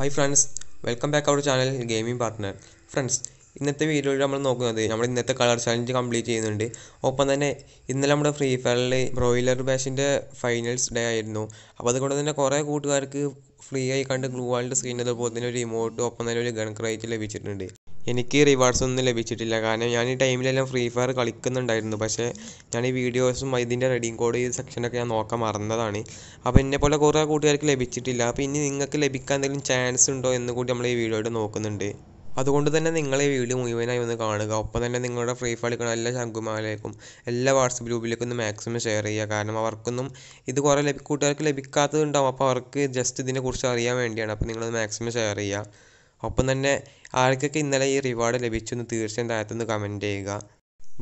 hi friends welcome back our channel gaming partner friends ഇന്നത്തെ വീഡിയോയിൽ നമ്മൾ നോക്കുന്നത് നമ്മൾ ഇന്നത്തെ കളർ ചാലഞ്ച് കംപ്ലീറ്റ് ചെയ്യുന്നുണ്ട് ഒപ്പം തന്നെ ഇന്നലെ നമ്മുടെ ഫ്രീ ഫയറിൽ ബ്രോയിലർ ബാഷിൻ്റെ ഫൈനൽസ് ഡേ ആയിരുന്നു അപ്പോൾ അതുകൊണ്ട് തന്നെ കുറേ കൂട്ടുകാർക്ക് ഫ്രീ ആയി കണ്ട് ഗ്ലൂ വാളിൻ്റെ സ്ക്രീൻ അതുപോലെ തന്നെ ഒരു ഇമോട്ട് ഒപ്പം തന്നെ ഒരു ഗൺ ക്രൈറ്റ് ലഭിച്ചിട്ടുണ്ട് എനിക്ക് റിവാർഡ്സ് ഒന്നും ലഭിച്ചിട്ടില്ല കാരണം ഞാൻ ഈ ടൈമിലെല്ലാം ഫ്രീ ഫയർ കളിക്കുന്നുണ്ടായിരുന്നു പക്ഷേ ഞാൻ ഈ വീഡിയോസും ഇതിൻ്റെ റെഡിങ് കോഡ് ഈ സെക്ഷനൊക്കെ ഞാൻ നോക്കാൻ മറന്നതാണ് അപ്പോൾ എന്നെ പോലെ കുറേ കൂട്ടുകാർക്ക് ലഭിച്ചിട്ടില്ല അപ്പോൾ ഇനി നിങ്ങൾക്ക് ലഭിക്കാൻ എന്തെങ്കിലും ചാൻസ് ഉണ്ടോ എന്ന് കൂടി നമ്മൾ ഈ ആയിട്ട് നോക്കുന്നുണ്ട് അതുകൊണ്ട് തന്നെ നിങ്ങൾ ഈ വീഡിയോ മുഴുവനായി ഒന്ന് കാണുക ഒപ്പം തന്നെ നിങ്ങളുടെ ഫ്രീ ഫയർ കളിക്കുന്ന എല്ലാ ശങ്കുമാരിലേക്കും എല്ലാ വാട്സപ്പ് ഗ്രൂപ്പിലേക്കും ഒന്ന് മാക്സിമം ഷെയർ ചെയ്യുക കാരണം അവർക്കൊന്നും ഇത് കുറേ ലഭി കൂട്ടുകാർക്ക് ലഭിക്കാത്തതുണ്ടാവും അപ്പോൾ അവർക്ക് ജസ്റ്റ് ഇതിനെക്കുറിച്ച് അറിയാൻ വേണ്ടിയാണ് അപ്പോൾ നിങ്ങളത് മാക്സിമം ഷെയർ ചെയ്യുക ഒപ്പം തന്നെ ആർക്കൊക്കെ ഇന്നലെ ഈ റിവാർഡ് ലഭിച്ചു എന്ന് തീർച്ചയായും താഴത്തുനിന്ന് കമൻറ്റ് ചെയ്യുക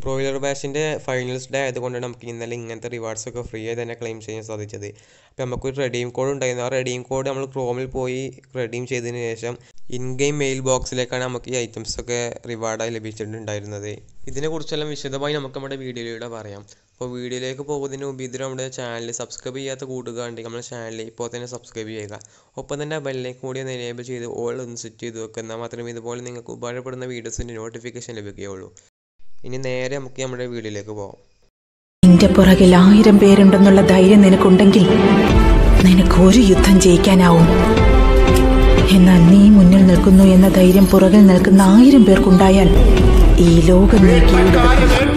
ബ്രോയിലർ ബാഷിൻ്റെ ഫൈനൽസ് ഡേ ആയതുകൊണ്ടാണ് നമുക്ക് ഇന്നലെ ഇങ്ങനത്തെ റിവാർഡ്സ് ഒക്കെ ഫ്രീ ആയി തന്നെ ക്ലെയിം ചെയ്യാൻ സാധിച്ചത് അപ്പോൾ നമുക്കൊരു റെഡീം കോഡ് ഉണ്ടായിരുന്നു ആ റെഡീം കോഡ് നമ്മൾ ക്രോമിൽ പോയി റെഡീം ചെയ്തതിന് ശേഷം ഇൻ ഗെയിം മെയിൽ ബോക്സിലേക്കാണ് നമുക്ക് ഈ ഐറ്റംസ് ഒക്കെ റിവാർഡായി ലഭിച്ചിട്ടുണ്ടായിരുന്നത് ഇതിനെക്കുറിച്ചെല്ലാം വിശദമായി നമുക്ക് നമ്മുടെ വീഡിയോയിലൂടെ പറയാം അപ്പോൾ വീഡിയോയിലേക്ക് പോകുന്നതിന് മുമ്പ് ഇതിന് നമ്മുടെ ചാനൽ സബ്സ്ക്രൈബ് ചെയ്യാത്ത കൂട്ടുകാരുണ്ടെങ്കിൽ നമ്മുടെ ചാനൽ ഇപ്പോൾ തന്നെ സബ്സ്ക്രൈബ് ചെയ്യുക ഒപ്പം തന്നെ ബെല്ലേക്ക് കൂടി ഒന്ന് എനേബിൾ ചെയ്ത് ഓൾ ഒന്ന് സെറ്റ് ചെയ്ത് വെക്കുക എന്നാൽ മാത്രമേ ഇതുപോലെ നിങ്ങൾക്ക് ഉപകാരപ്പെടുന്ന വീഡിയോസിൻ്റെ നോട്ടിഫിക്കേഷൻ ലഭിക്കുകയുള്ളൂ ഇനി നേരെ നമുക്ക് നമ്മുടെ വീഡിയോയിലേക്ക് പോകാം നിന്റെ പുറകിൽ ആയിരം പേരുണ്ടെന്നുള്ള ധൈര്യം നിനക്കുണ്ടെങ്കിൽ നിനക്ക് ഒരു യുദ്ധം ജയിക്കാനാവും എന്നാൽ നീ മുന്നിൽ നിൽക്കുന്നു എന്ന ധൈര്യം പുറകിൽ നിൽക്കുന്ന ആയിരം പേർക്കുണ്ടായാൽ ഈ ലോകം നീക്കിയിടും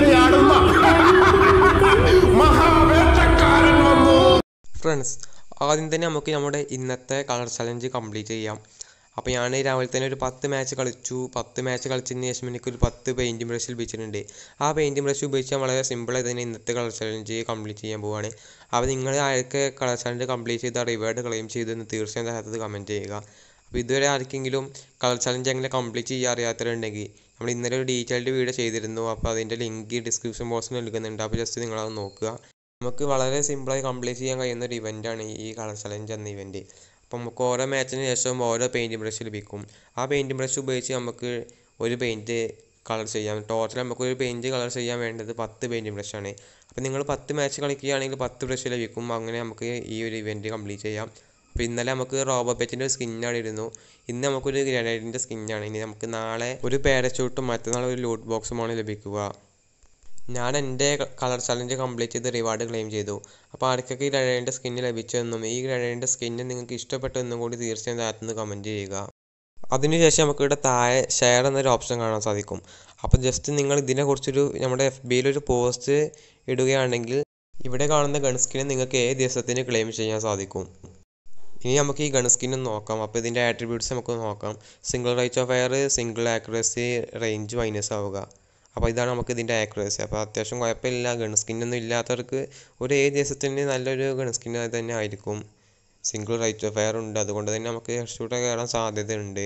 ഫ്രണ്ട്സ് ആദ്യം തന്നെ നമുക്ക് നമ്മുടെ ഇന്നത്തെ കളർ ചലഞ്ച് കംപ്ലീറ്റ് ചെയ്യാം അപ്പോൾ ഞാൻ രാവിലെ തന്നെ ഒരു പത്ത് മാച്ച് കളിച്ചു പത്ത് മാച്ച് കളിച്ചതിന് ശേഷം എനിക്കൊരു പത്ത് പെയിൻറ്റിംഗ് ബ്രഷ് ലഭിച്ചിട്ടുണ്ട് ആ പെയിൻറ്റിംഗ് ബ്രഷ് ഉപയോഗിച്ച് വളരെ സിമ്പിളായി തന്നെ ഇന്നത്തെ കളർ ചലഞ്ച് കംപ്ലീറ്റ് ചെയ്യാൻ പോവുകയാണ് അപ്പോൾ നിങ്ങൾ ആരൊക്കെ കളർ ചലഞ്ച് കംപ്ലീറ്റ് ചെയ്ത റിവാർഡ് ക്ലെയിം ചെയ്തെന്ന് തീർച്ചയായും താഴത്തത് കമൻറ്റ് ചെയ്യുക അപ്പോൾ ഇതുവരെ ആർക്കെങ്കിലും കളർ ചലഞ്ച് എങ്ങനെ കംപ്ലീറ്റ് ചെയ്യാൻ അറിയാത്തവരുണ്ടെങ്കിൽ നമ്മൾ ഇന്നലെ ഒരു ഡീറ്റെയിൽഡ് വീഡിയോ ചെയ്തിരുന്നു അപ്പോൾ അതിൻ്റെ ലിങ്ക് ഡിസ്ക്രിപ്ഷൻ ബോക്സിൽ നൽകുന്നുണ്ട് അപ്പോൾ ജസ്റ്റ് നിങ്ങളത് നോക്കുക നമുക്ക് വളരെ സിമ്പിളായി കംപ്ലീറ്റ് ചെയ്യാൻ കഴിയുന്ന ഒരു ഇവൻ്റാണ് ഈ കളർ ചലഞ്ച് എന്ന ഇവൻ്റ് അപ്പോൾ നമുക്ക് ഓരോ മാച്ചിന് ശേഷം ഓരോ പെയിൻറ് ബ്രഷ് ലഭിക്കും ആ പെയിൻറ് ബ്രഷ് ഉപയോഗിച്ച് നമുക്ക് ഒരു പെയിൻറ് കളർ ചെയ്യാം ടോട്ടൽ നമുക്ക് ഒരു പെയിൻറ് കളർ ചെയ്യാൻ വേണ്ടത് പത്ത് പെയിൻറ്റ് ബ്രഷാണ് അപ്പോൾ നിങ്ങൾ പത്ത് മാച്ച് കളിക്കുകയാണെങ്കിൽ പത്ത് ബ്രഷ് ലഭിക്കും അങ്ങനെ നമുക്ക് ഈ ഒരു ഇവൻറ്റ് കംപ്ലീറ്റ് ചെയ്യാം അപ്പോൾ ഇന്നലെ നമുക്ക് റോബോ ഒരു സ്കിന്നാണ് ഇരുന്നു ഇന്ന് നമുക്കൊരു ഗ്രനേഡിൻ്റെ സ്കിന്നാണ് ഇനി നമുക്ക് നാളെ ഒരു പാരച്യൂട്ടും മറ്റന്നാൾ ഒരു ലൂട്ട് ബോക്സുമാണ് ലഭിക്കുക ഞാൻ എൻ്റെ കളർ ചലഞ്ച് കംപ്ലീറ്റ് ചെയ്ത് റിവാർഡ് ക്ലെയിം ചെയ്തു അപ്പോൾ ആർക്കൊക്കെ ഈ രഴേൻ്റെ സ്കിന്ന് ലഭിച്ചെന്നും ഈ രഴേൻ്റെ സ്കിന്ന് നിങ്ങൾക്ക് എന്നും കൂടി തീർച്ചയായും താഴത്തുനിന്ന് കമൻറ്റ് ചെയ്യുക അതിനുശേഷം നമുക്ക് ഇവിടെ താഴെ ഷെയർ എന്നൊരു ഓപ്ഷൻ കാണാൻ സാധിക്കും അപ്പോൾ ജസ്റ്റ് നിങ്ങൾ ഇതിനെക്കുറിച്ചൊരു നമ്മുടെ എഫ് ബിയിലൊരു പോസ്റ്റ് ഇടുകയാണെങ്കിൽ ഇവിടെ കാണുന്ന ഗൺ സ്കിന് നിങ്ങൾക്ക് ഏത് ദിവസത്തിന് ക്ലെയിം ചെയ്യാൻ സാധിക്കും ഇനി നമുക്ക് ഈ ഗൺ സ്കിൻ നോക്കാം അപ്പോൾ ഇതിൻ്റെ ആട്രിബ്യൂട്ട്സ് നമുക്ക് നോക്കാം single rate of air single accuracy range minus ആവുക അപ്പോൾ ഇതാണ് നമുക്ക് ഇതിൻ്റെ ആക്യുറസി അപ്പോൾ അത്യാവശ്യം കുഴപ്പമില്ല ഗൺ സ്കിന്നൊന്നും ഇല്ലാത്തവർക്ക് ഒരു ഏഴ് ദിവസത്തിന് നല്ലൊരു ഗൺ സ്കിൻ തന്നെ ആയിരിക്കും സിംഗിൾ റൈറ്റ് ഓഫ് ഫയർ ഉണ്ട് അതുകൊണ്ട് തന്നെ നമുക്ക് ഷൂട്ട് കയറാൻ സാധ്യതയുണ്ട്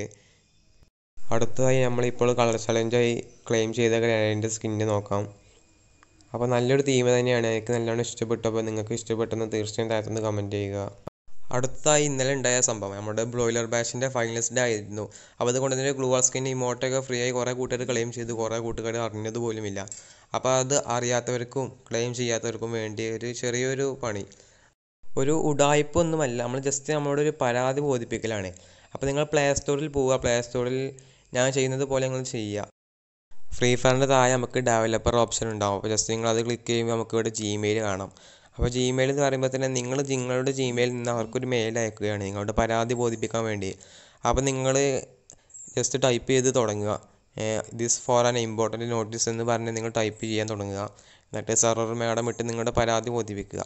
അടുത്തതായി നമ്മളിപ്പോൾ കളർ ചലഞ്ചായി ക്ലെയിം ചെയ്ത ഗ്രാൻഡിൻ്റെ സ്കിന്ന് നോക്കാം അപ്പോൾ നല്ലൊരു തീം തന്നെയാണ് എനിക്ക് നല്ലോണം ഇഷ്ടപ്പെട്ടു അപ്പോൾ നിങ്ങൾക്ക് ഇഷ്ടപ്പെട്ടെന്ന് തീർച്ചയായും താഴത്തുനിന്ന് കമൻറ്റ് ചെയ്യുക അടുത്തതായി ഇന്നലെ ഉണ്ടായ സംഭവം നമ്മുടെ ബ്രോയിലർ ബാച്ചിൻ്റെ ഫൈനലിസ്റ്റ് ഡേ ആയിരുന്നു അപ്പോൾ അതുകൊണ്ട് തന്നെ ഗ്ലൂവാൾ സ്കിൻ ഇമോട്ടൊക്കെ ഫ്രീ ആയി കുറേ കൂട്ടുകാർ ക്ലെയിം ചെയ്തു കുറേ കൂട്ടുകാർ അറിഞ്ഞത് പോലുമില്ല അപ്പോൾ അത് അറിയാത്തവർക്കും ക്ലെയിം ചെയ്യാത്തവർക്കും വേണ്ടി ഒരു ചെറിയൊരു പണി ഒരു ഉടായ്പൊന്നുമല്ല നമ്മൾ ജസ്റ്റ് നമ്മളോട് ഒരു പരാതി ബോധിപ്പിക്കലാണ് അപ്പോൾ നിങ്ങൾ പ്ലേ സ്റ്റോറിൽ പോവുക പ്ലേ സ്റ്റോറിൽ ഞാൻ ചെയ്യുന്നത് പോലെ നിങ്ങൾ ചെയ്യുക ഫ്രീ ഫയറിൻ്റെ താഴെ നമുക്ക് ഡെവലപ്പർ ഓപ്ഷൻ ഉണ്ടാവും അപ്പോൾ ജസ്റ്റ് നിങ്ങൾ അത് ക്ലിക്ക് ചെയ്യുമ്പോൾ നമുക്ക് ഇവിടെ ജിമെയിൽ കാണാം അപ്പോൾ ജിമെയിൽ എന്ന് പറയുമ്പോൾ തന്നെ നിങ്ങൾ നിങ്ങളുടെ ജിമെയിലിൽ നിന്ന് അവർക്കൊരു മെയിൽ അയക്കുകയാണ് നിങ്ങളുടെ പരാതി ബോധിപ്പിക്കാൻ വേണ്ടി അപ്പോൾ നിങ്ങൾ ജസ്റ്റ് ടൈപ്പ് ചെയ്ത് തുടങ്ങുക this for an important notice എന്ന് പറഞ്ഞ് നിങ്ങൾ ടൈപ്പ് ചെയ്യാൻ തുടങ്ങുക എന്നിട്ട് സെർവർ മാഡം ഇട്ട് നിങ്ങളുടെ പരാതി ബോധിപ്പിക്കുക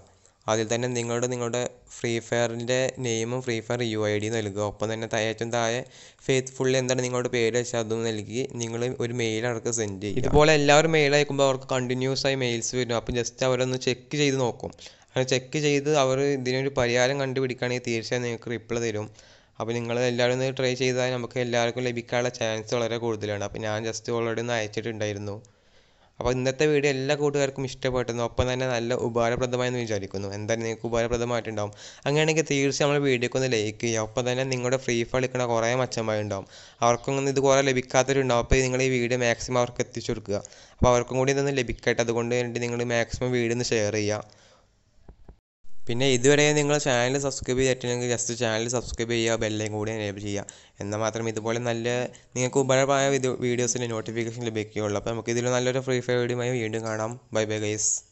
അതിൽ തന്നെ നിങ്ങളുടെ നിങ്ങളുടെ ഫ്രീ ഫയറിൻ്റെ നെയിമും free fire U I D നൽകുക ഒപ്പം തന്നെ ഏറ്റവും താഴെ ഫെയ്ത്ത്ഫുള്ളി എന്താണ് നിങ്ങളുടെ പേര് വെച്ചാൽ അതും നൽകി നിങ്ങൾ ഒരു മെയിൽ അവർക്ക് സെൻഡ് ചെയ്യുക ഇതുപോലെ എല്ലാവരും മെയിൽ അയക്കുമ്പോൾ അവർക്ക് കണ്ടിന്യൂസ് ആയി മെയിൽസ് വരും അപ്പം ജസ്റ്റ് അവരൊന്ന് ചെക്ക് ചെയ്ത് നോക്കും അങ്ങനെ ചെക്ക് ചെയ്ത് അവർ ഇതിനൊരു പരിഹാരം കണ്ടുപിടിക്കുകയാണെങ്കിൽ തീർച്ചയായും നിങ്ങൾക്ക് റിപ്ലൈ തരും അപ്പോൾ നിങ്ങൾ എല്ലാവരും ഒന്ന് ട്രൈ ചെയ്താൽ നമുക്ക് എല്ലാവർക്കും ലഭിക്കാനുള്ള ചാൻസ് വളരെ കൂടുതലാണ് അപ്പോൾ ഞാൻ ജസ്റ്റ് ഓൾറെഡി ഒന്ന് അയച്ചിട്ടുണ്ടായിരുന്നു അപ്പോൾ ഇന്നത്തെ വീഡിയോ എല്ലാ കൂട്ടുകാർക്കും ഇഷ്ടപ്പെട്ടെന്നും ഒപ്പം തന്നെ നല്ല ഉപകാരപ്രദമായെന്ന് വിചാരിക്കുന്നു എന്തായാലും നിങ്ങൾക്ക് ഉപകാരപ്രദമായിട്ടുണ്ടാവും അങ്ങനെയാണെങ്കിൽ തീർച്ചയായും നമ്മുടെ വീഡിയോക്ക് ഒന്ന് ലൈക്ക് ചെയ്യുക ഒപ്പം തന്നെ നിങ്ങളുടെ ഫ്രീ ഫയർ കളിക്കുന്ന കുറേ മച്ചന്മാരുണ്ടാവും അവർക്കൊന്നും ഇത് കുറേ ലഭിക്കാത്തവരുണ്ടാവും അപ്പോൾ നിങ്ങൾ ഈ വീഡിയോ മാക്സിമം അവർക്ക് എത്തിച്ചു കൊടുക്കുക അപ്പോൾ അവർക്കും കൂടി ഇതൊന്ന് ലഭിക്കട്ടെ അതുകൊണ്ട് വേണ്ടി നിങ്ങൾ മാക്സിമം വീഡിയോ ഒന്ന് ഷെയർ ചെയ്യുക പിന്നെ ഇതുവരെ നിങ്ങൾ ചാനൽ സബ്സ്ക്രൈബ് ചെയ്തിട്ടില്ലെങ്കിൽ ജസ്റ്റ് ചാനൽ സബ്സ്ക്രൈബ് ചെയ്യുക ബെല്ലേം കൂടി എനേബിൾ ചെയ്യുക എന്നാൽ മാത്രം ഇതുപോലെ നല്ല നിങ്ങൾക്ക് ഉപകാരമായ വീഡിയോസിൻ്റെ നോട്ടിഫിക്കേഷൻ ലഭിക്കുകയുള്ളൂ അപ്പോൾ നമുക്ക് ഇതിൽ നല്ലൊരു ഫ്രീ ഫയർ വീഡിയോ വീണ്ടും കാണാം ബൈ ബൈ ഗൈസ്